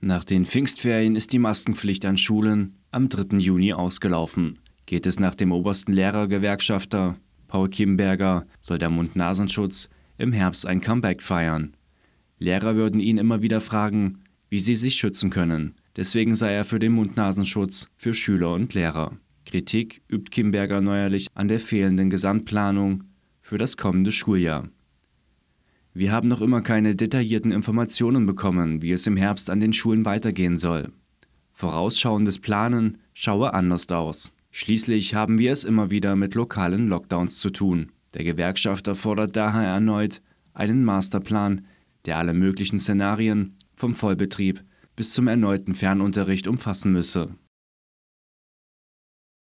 Nach den Pfingstferien ist die Maskenpflicht an Schulen am 3. Juni ausgelaufen. Geht es nach dem obersten Lehrergewerkschafter Paul Kimberger, soll der Mund-Nasenschutz im Herbst ein Comeback feiern. Lehrer würden ihn immer wieder fragen, wie sie sich schützen können. Deswegen sei er für den Mund-Nasenschutz für Schüler und Lehrer. Kritik übt Kimberger neuerlich an der fehlenden Gesamtplanung für das kommende Schuljahr. Wir haben noch immer keine detaillierten Informationen bekommen, wie es im Herbst an den Schulen weitergehen soll. Vorausschauendes Planen schaue anders aus. Schließlich haben wir es immer wieder mit lokalen Lockdowns zu tun. Der Gewerkschafter fordert daher erneut einen Masterplan, der alle möglichen Szenarien vom Vollbetrieb bis zum erneuten Fernunterricht umfassen müsse.